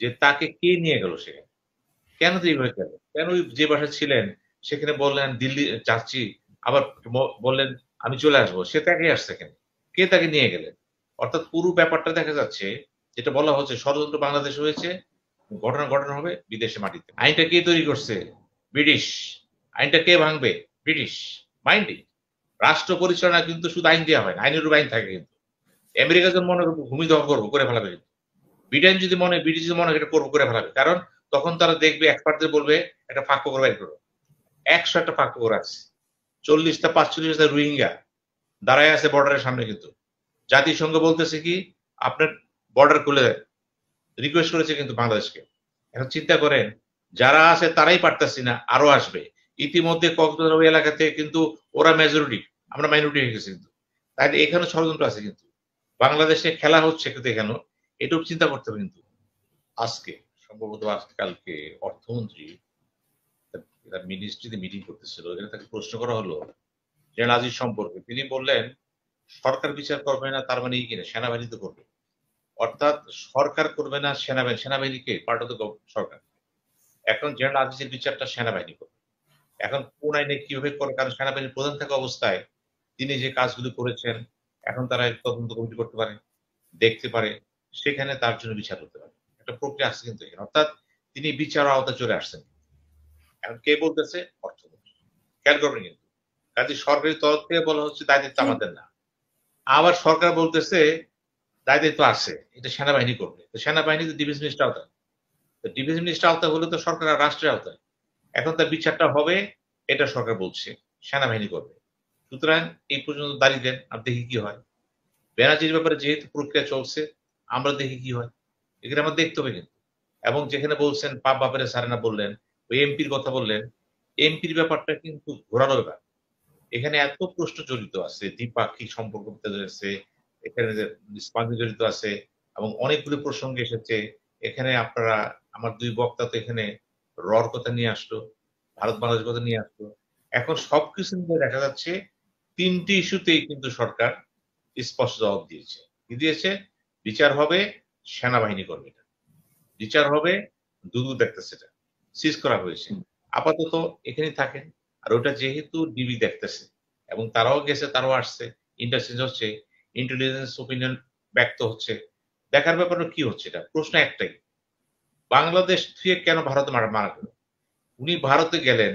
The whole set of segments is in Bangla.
যে তাকে কে নিয়ে গেল সেখানে কেন তিনি গেল কেন যে বাসায় ছিলেন সেখানে বললেন দিল্লি যাচ্ছি আবার বললেন আমি চলে আসবো সে তাকে আসছে কেন কে তাকে নিয়ে গেলেন অর্থাৎ পুরো ব্যাপারটা দেখা যাচ্ছে যেটা বলা হচ্ছে ষড়যন্ত্র বাংলাদেশ হয়েছে ঘটনা ঘটনা হবে বিদেশে মাটিতে আইনটা কে তৈরি করছে ব্রিটিশ আইনটা কে ভাঙবে ব্রিটিশ মাইন্ডি রাষ্ট্র পরিচালনা কিন্তু শুধু আইন দেওয়া হয় না আইনের উপর আইন থাকে কিন্তু আমেরিকা যখন মনে করবো ভূমি দখল করবো করে ফেলাবে ব্রিটেন যদি মনে ব্রিটিশ যদি মনে এটা করবো করে ফেলাবে কারণ তখন তারা দেখবে এক্সপার্টদের বলবে একটা ফাঁক করে বাইর করো একশো একটা ফাঁক করে আছে চল্লিশটা পাঁচচল্লিশটা রোহিঙ্গা দাঁড়ায় আছে বর্ডারের সামনে কিন্তু জাতিসংঘ বলতেছে কি আপনার বর্ডার খুলে দেন রিকোয়েস্ট করেছে কিন্তু বাংলাদেশকে এখন চিন্তা করেন যারা আছে তারাই পারতাছি না আরো আসবে ইতিমধ্যে কক্সবাজার ওই এলাকাতে কিন্তু ওরা মেজরিটি আমরা মাইনরিটি হয়ে গেছি কিন্তু তাই এখানে ষড়যন্ত্র আছে কিন্তু বাংলাদেশে খেলা হচ্ছে কিন্তু এখানেও এটাও চিন্তা করতে হবে কিন্তু আজকে সম্ভবত আজকে কালকে অর্থমন্ত্রী তার মিনিস্ট্রিতে মিটিং করতেছিল এখানে তাকে প্রশ্ন করা হলো জেনারেল আজিজ সম্পর্কে তিনি বললেন সরকার বিচার করবে না তার মানে কিনা সেনাবাহিনী তো করবে অর্থাৎ সরকার করবে না সেনাবাহিনী সেনাবাহিনীকে পার্ট অফ দ্য সরকার এখন জেনারেল আজিজের বিচারটা সেনাবাহিনী করবে এখন কোন আইনে কিভাবে করে কারণ সেনাবাহিনীর প্রধান থাকা অবস্থায় তিনি যে কাজগুলো করেছেন এখন তারা তদন্ত কমিটি করতে পারে দেখতে পারে সেখানে তার জন্য বিচার হতে পারে একটা প্রক্রিয়া আসছে কিন্তু অর্থাৎ তিনি বিচার আওতা চলে আসছেন এখন কে বলতেছে অর্থমন্ত্রী খেয়াল করবেন কিন্তু কাজে সরকারি তরফ থেকে বলা হচ্ছে দায়িত্ব আমাদের না আবার সরকার বলতেছে দায়িত্ব আছে এটা সেনাবাহিনী করবে তো সেনাবাহিনী তো ডিফেন্স মিনিস্টার আওতায় তো ডিফেন্স মিনিস্টার আওতা হলে তো সরকার আর রাষ্ট্রের আওতায় এখন তার বিচারটা হবে এটা সরকার বলছে সেনাবাহিনী করবে সুতরাং এই পর্যন্ত দাঁড়িয়ে দেন আর দেখি কি হয় ব্যানার্জির ব্যাপারে যেহেতু প্রক্রিয়া চলছে আমরা দেখি কি হয় এখানে আমরা দেখতে হবে কিন্তু এবং যেখানে বলছেন পাপ বাপারে সারেনা বললেন ওই এমপির কথা বললেন এমপির ব্যাপারটা কিন্তু ঘোরানো ব্যাপার এখানে এত প্রশ্ন জড়িত আছে দ্বিপাক্ষিক সম্পর্ক আছে এখানে স্পাঙ্গি জড়িত আছে এবং অনেকগুলো প্রসঙ্গ এসেছে এখানে আপনারা আমার দুই বক্তা তো এখানে রর কথা নিয়ে আসলো ভারত বাংলাদেশ কথা নিয়ে আসলো এখন সবকিছু মিলে দেখা যাচ্ছে তিনটি ইস্যুতেই কিন্তু সরকার স্পষ্ট জবাব দিয়েছে কি দিয়েছে বিচার হবে সেনাবাহিনী কর্মীটা বিচার হবে দুদু দেখতেছে সিজ করা হয়েছে আপাতত এখানে থাকেন আর ওটা যেহেতু ডিবি দেখতেছে এবং তারাও গেছে তারাও আসছে ইন্টারচেঞ্জ হচ্ছে ইন্টেলিজেন্স ওপিনিয়ন ব্যক্ত হচ্ছে দেখার ব্যাপারে কি হচ্ছে এটা প্রশ্ন একটাই বাংলাদেশ থেকে কেন ভারতে মারা গেল উনি ভারতে গেলেন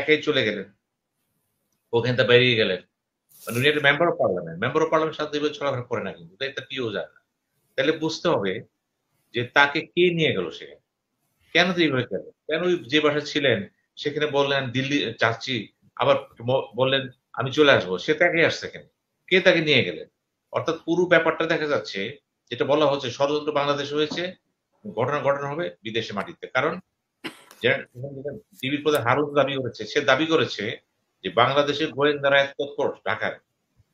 একাই চলে গেলেন ওখানে বেরিয়ে গেলেন মানে উনি একটা member of parliament member of parliament সাথে চলাফেরা করে না কিন্তু এটা পিও জানে তাহলে বুঝতে হবে যে তাকে কে নিয়ে গেল সেখানে কেন তো এইভাবে গেল কেন যে বাসায় ছিলেন সেখানে বললেন দিল্লি চাচ্ছি আবার বললেন আমি চলে আসবো সে তাকে আসছে এখানে কে তাকে নিয়ে গেলেন অর্থাৎ পুরো ব্যাপারটা দেখা যাচ্ছে যেটা বলা হচ্ছে ষড়যন্ত্র বাংলাদেশ হয়েছে ঘটনা ঘটনা হবে বিদেশে মাটিতে কারণ টিভির প্রধান হারুন দাবি করেছে সে দাবি করেছে যে বাংলাদেশে গোয়েন্দারা এক তৎপর ঢাকায়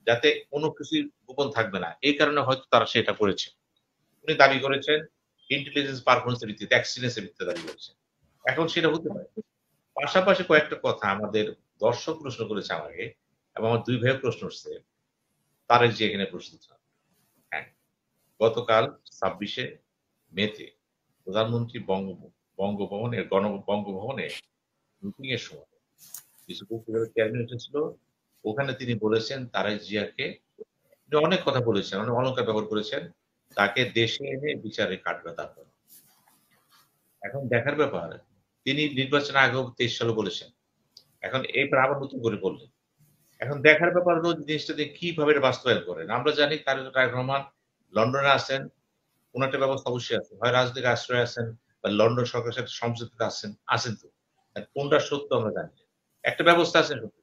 যাতে কোনো কিছুই গোপন থাকবে না এই কারণে হয়তো তারা সেটা করেছে উনি দাবি করেছেন ইন্টেলিজেন্স পারফরমেন্সের ভিত্তিতে এর ভিত্তিতে দাবি করেছেন এখন সেটা হতে পারে পাশাপাশি কয়েকটা কথা আমাদের দর্শক প্রশ্ন করেছে আমাকে এবং আমার দুই ভাইয়ের প্রশ্ন উঠছে তারে যে এখানে প্রশ্ন হ্যাঁ গতকাল ছাব্বিশে মেতে প্রধানমন্ত্রী বঙ্গ বঙ্গভবনে গণ বঙ্গভবনে মিটিং এর সময় কিছু চেয়ারম্যান এসেছিল ওখানে তিনি বলেছেন তারেক জিয়াকে অনেক কথা বলেছেন অনেক অলঙ্কার ব্যবহার করেছেন তাকে দেশে এনে বিচারে কাটবে তারপর এখন দেখার ব্যাপার তিনি নির্বাচন আগে তেইশ সালে বলেছেন এখন এই আবার নতুন করে বললেন এখন দেখার ব্যাপার হলো জিনিসটা জিনিসটাতে কিভাবে বাস্তবায়ন করেন আমরা জানি তারেক রহমান লন্ডনে আছেন ওনার একটা ব্যবস্থা অবশ্যই আছে হয় রাজনৈতিক আশ্রয় আছেন বা লন্ডন সরকারের সাথে সমঝোতাতে আছেন আছেন তো কোনটা সত্য আমরা জানি একটা ব্যবস্থা আছে সত্যি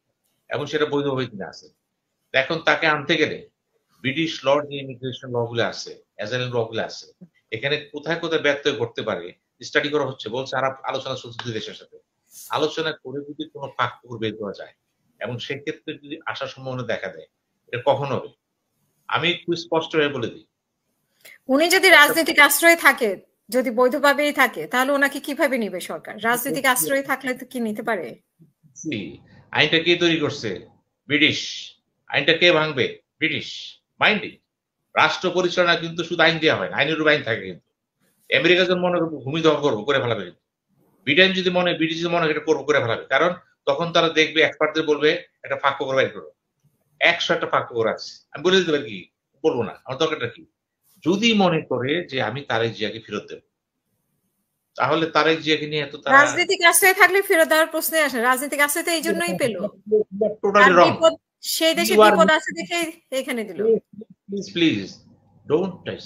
এবং সেটা বৈধভাবে তিনি আছেন এখন তাকে আনতে গেলে ব্রিটিশ ল যে ইমিগ্রেশন লগুলো আছে অ্যাজাইল লগুলো আছে এখানে কোথায় কোথায় ব্যত্যয় করতে পারে স্টাডি করা হচ্ছে বলছে আর আলোচনা চলছে দুই দেশের সাথে আলোচনা করে যদি কোনো ফাঁক পুকুর বের করা যায় এবং সেক্ষেত্রে যদি আসার সম্ভাবনা দেখা দেয় এটা কখন হবে আমি একটু স্পষ্ট হয়ে বলে দিই উনি যদি রাজনৈতিক আশ্রয় থাকে যদি বৈধভাবেই থাকে তাহলে ওনাকে কিভাবে নিবে সরকার রাজনৈতিক আশ্রয় থাকলে তো কি নিতে পারে আইনটা কে তৈরি করছে ব্রিটিশ আইনটা কে ভাঙবে ব্রিটিশ মাইন্ডই রাষ্ট্র পরিচালনা কিন্তু শুধু আইন দেওয়া হয় না আইনের আইন থাকে কিন্তু আমেরিকা যদি মনে করবো ভূমি দখল করবো করে ফেলাবে ব্রিটেন যদি মনে ব্রিটিশ মনে এটা করবো করে ফেলাবে কারণ তখন তারা দেখবে এক্সপার্টদের বলবে একটা ফাঁক করে বাইর করো একশো একটা ফাঁক করে আছে আমি বলে দিতে পারি কি বলবো না আমার দরকারটা কি যদি মনে করে যে আমি তারেক জিয়াকে ফেরত দেবো তাহলে তারেক জিয়াকে নিয়ে এত রাজনৈতিক আশ্রয় থাকলে ফেরত দেওয়ার প্রশ্নে আসে রাজনৈতিক আশ্রয় তো এই জন্যই পেল সেই দেশে বিপদ আছে দেখে এখানে দিল প্লিজ প্লিজ ডোন্ট টাচ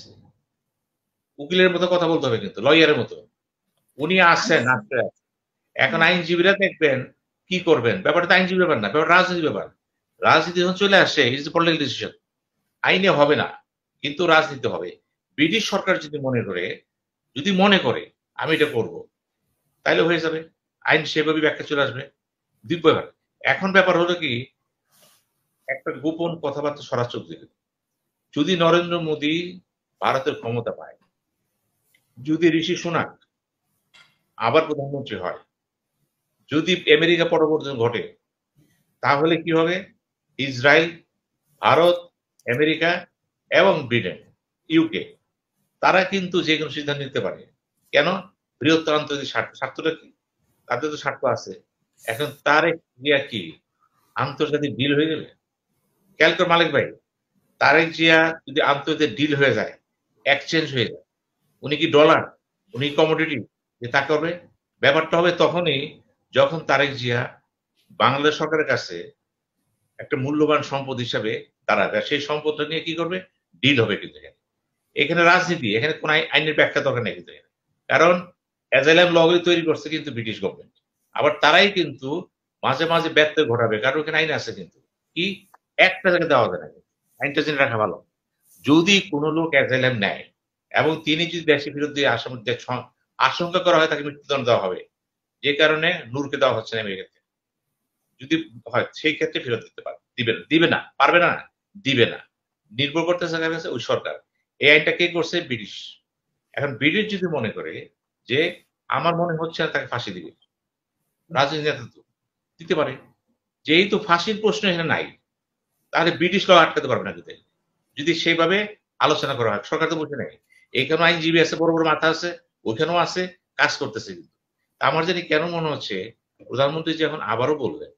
উকিলের মতো কথা বলতে হবে কিন্তু লয়ারের মতো উনি আসছেন আসতে এখন আইনজীবীরা দেখবেন কি করবেন ব্যাপারটা আইনজীবী ব্যাপার না ব্যাপার রাজনীতি ব্যাপার রাজনীতি যখন চলে আসে ইজ পলিটিক্যাল ডিসিশন আইনে হবে না কিন্তু রাজনীতি হবে ব্রিটিশ সরকার যদি মনে করে যদি মনে করে আমি এটা করব তাহলে হয়ে যাবে আইন সেভাবে ব্যাখ্যা চলে আসবে দিব্য এখন ব্যাপার হলো কি একটা গোপন কথাবার্তা স্বরাষ্ট্র যদি নরেন্দ্র মোদী ভারতের ক্ষমতা পায় যদি ঋষি সোনাক আবার প্রধানমন্ত্রী হয় যদি আমেরিকা পরবর্তন ঘটে তাহলে কি হবে ইসরায়েল ভারত আমেরিকা এবং ব্রিটেন ইউকে তারা কিন্তু যে কোনো সিদ্ধান্ত নিতে পারে কেন বৃহত্তর আন্তর্জাতিক স্বার্থটা কি তাদের তো স্বার্থ আছে এখন তার ক্রিয়া কি আন্তর্জাতিক ডিল হয়ে গেলে খেয়াল করে মালিক ভাই তারেক জিয়া যদি আন্তর্জাতিক ডিল হয়ে যায় এক্সচেঞ্জ হয়ে যায় উনি কি ডলার উনি কমোডিটি যে তা করবে ব্যাপারটা হবে তখনই যখন তারেক জিয়া বাংলাদেশ সরকারের কাছে একটা মূল্যবান সম্পদ হিসাবে দাঁড়াবে সেই সম্পদটা নিয়ে কি করবে ডিল হবে কিন্তু এখানে এখানে রাজনীতি এখানে কোন আইনের ব্যাখ্যা দরকার নেই কিন্তু এখানে কারণ অ্যাজাইলাম লগুলি তৈরি করছে কিন্তু ব্রিটিশ গভর্নমেন্ট আবার তারাই কিন্তু মাঝে মাঝে ব্যর্থ ঘটাবে কারণ ওখানে আইন আছে কিন্তু কি একটা পেজাকে দেওয়া যাবে না নাইনটোজেন রাখা ভালো যদি কোনো লোক অ্যাজাইলাম নেয় এবং তিনি যদি দেশে ফেরত আশঙ্কা করা হয় তাকে মৃত্যুদণ্ড দেওয়া হবে যে কারণে নূরকে দেওয়া হচ্ছে না আমেরিকাতে যদি হয় সেই ক্ষেত্রে ফেরত দিতে পারে দিবে না দিবে না পারবে না দিবে না নির্ভর করতেছে কাছে ওই সরকার এই আইনটা কে করছে ব্রিটিশ এখন ব্রিটিশ যদি মনে করে যে আমার মনে হচ্ছে না তাকে ফাঁসি দিবে রাজনীতি নেতা তো দিতে পারে যেহেতু ফাঁসির প্রশ্ন এখানে নাই তাহলে ব্রিটিশ ল আটকাতে পারবে না কিন্তু যদি সেইভাবে আলোচনা করা হয় সরকার তো বুঝে নেই এখানেও আইনজীবী আছে বড় বড় মাথা আছে ওইখানেও আছে কাজ করতেছে কিন্তু আমার জানি কেন মনে হচ্ছে প্রধানমন্ত্রী যখন আবারও বললেন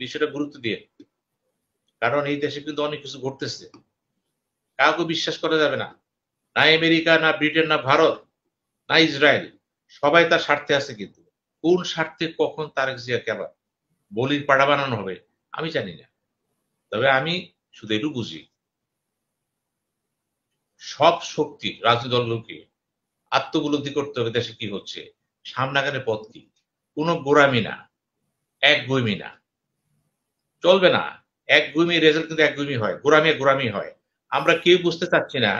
বিষয়টা গুরুত্ব দিয়ে কারণ এই দেশে কিন্তু অনেক কিছু ঘটতেছে কাউকে বিশ্বাস করা যাবে না না আমেরিকা না ব্রিটেন না ভারত না ইসরায়েল সবাই তার স্বার্থে আছে কিন্তু কোন স্বার্থে কখন তারেক জিয়া কেন বলির পাড়া বানানো হবে আমি জানি না তবে আমি শুধু এটু বুঝি সব শক্তি রাজনৈতিক দলগুলোকে আত্মগুলতি করতে হবে দেশে কি হচ্ছে সামনাগানের পথ কি কোনো গোড়ামি না এক একগুইমি না চলবে না এক একগুইমি রেজাল্ট কিন্তু এক একগুইমি হয় গোড়ামি গোড়ামি হয় আমরা কেউ বুঝতে চাচ্ছি না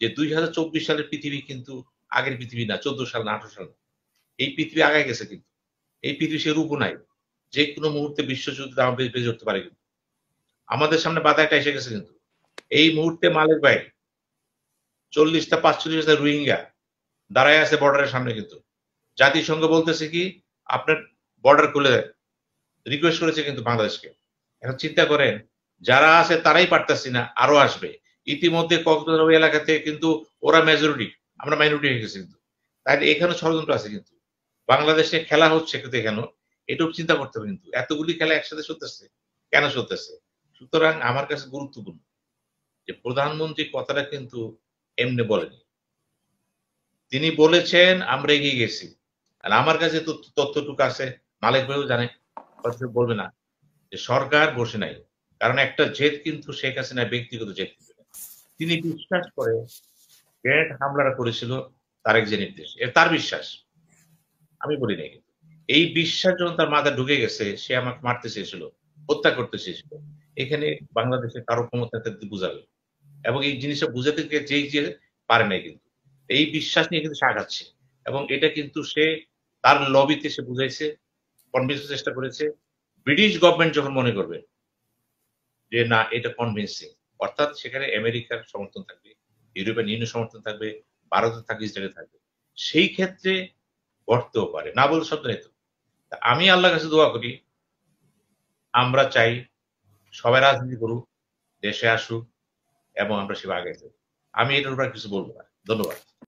যে দুই হাজার চব্বিশ সালের পৃথিবী কিন্তু আগের পৃথিবী না চোদ্দ সাল না আঠারো সাল এই পৃথিবী আগে গেছে কিন্তু এই পৃথিবী সে রূপ নাই যে কোনো মুহূর্তে বিশ্বযুদ্ধ দাম বেজে উঠতে পারে কিন্তু আমাদের সামনে বাধা এসে গেছে কিন্তু এই মুহূর্তে মালের ভাই চল্লিশটা পাঁচচল্লিশটা রোহিঙ্গা দাঁড়ায় আছে বর্ডারের সামনে কিন্তু জাতিসংঘ বলতেছে কি আপনার বর্ডার খুলে দেন রিকোয়েস্ট করেছে কিন্তু বাংলাদেশকে এখন চিন্তা করেন যারা আছে তারাই পারতেছি না আরো আসবে ইতিমধ্যে কক্সবাজার এলাকা থেকে কিন্তু ওরা মেজরিটি আমরা মাইনরিটি হয়ে গেছি কিন্তু তাই এখানে ষড়যন্ত্র আছে কিন্তু বাংলাদেশে খেলা হচ্ছে কিন্তু এখানে এটাও চিন্তা করতে হবে কিন্তু এতগুলি খেলা একসাথে সরতেছে কেন সরতেছে সুতরাং আমার কাছে গুরুত্বপূর্ণ যে প্রধানমন্ত্রী কথাটা কিন্তু এমনি বলেনি তিনি বলেছেন আমরা এগিয়ে গেছি আর আমার কাছে তথ্যটুকু আছে মালিক ভাইও জানে বলবে না যে সরকার বসে নাই কারণ একটা জেদ কিন্তু শেখ হাসিনা ব্যক্তিগত জেদ তিনি বিশ্বাস করে গ্রেনেড হামলাটা করেছিল তারেক যে নির্দেশ এ তার বিশ্বাস আমি বলি নাই এই বিশ্বাস যখন তার মাথা ঢুকে গেছে সে আমাকে মারতে চেয়েছিল হত্যা করতে চেয়েছিল এখানে বাংলাদেশের কারো ক্ষমতা তাদের বুঝাবে এবং এই জিনিসটা বুঝাতে যেই যে পারে নাই কিন্তু এই বিশ্বাস নিয়ে কিন্তু সে এবং এটা কিন্তু সে তার লবিতে সে বুঝাইছে কনভিন্স চেষ্টা করেছে ব্রিটিশ গভর্নমেন্ট যখন মনে করবে যে না এটা কনভিন্সিং অর্থাৎ সেখানে আমেরিকার সমর্থন থাকবে ইউরোপিয়ান ইউনিয়ন সমর্থন থাকবে ভারতে থাকবে ইসরায়েল থাকবে সেই ক্ষেত্রে ঘটতেও পারে না বলে শব্দ নেই তো আমি আল্লাহর কাছে দোয়া করি আমরা চাই সবাই রাজনীতি করুক দেশে আসুক এবং আমরা সেবা আগে আমি এটার উপর কিছু বলবো না ধন্যবাদ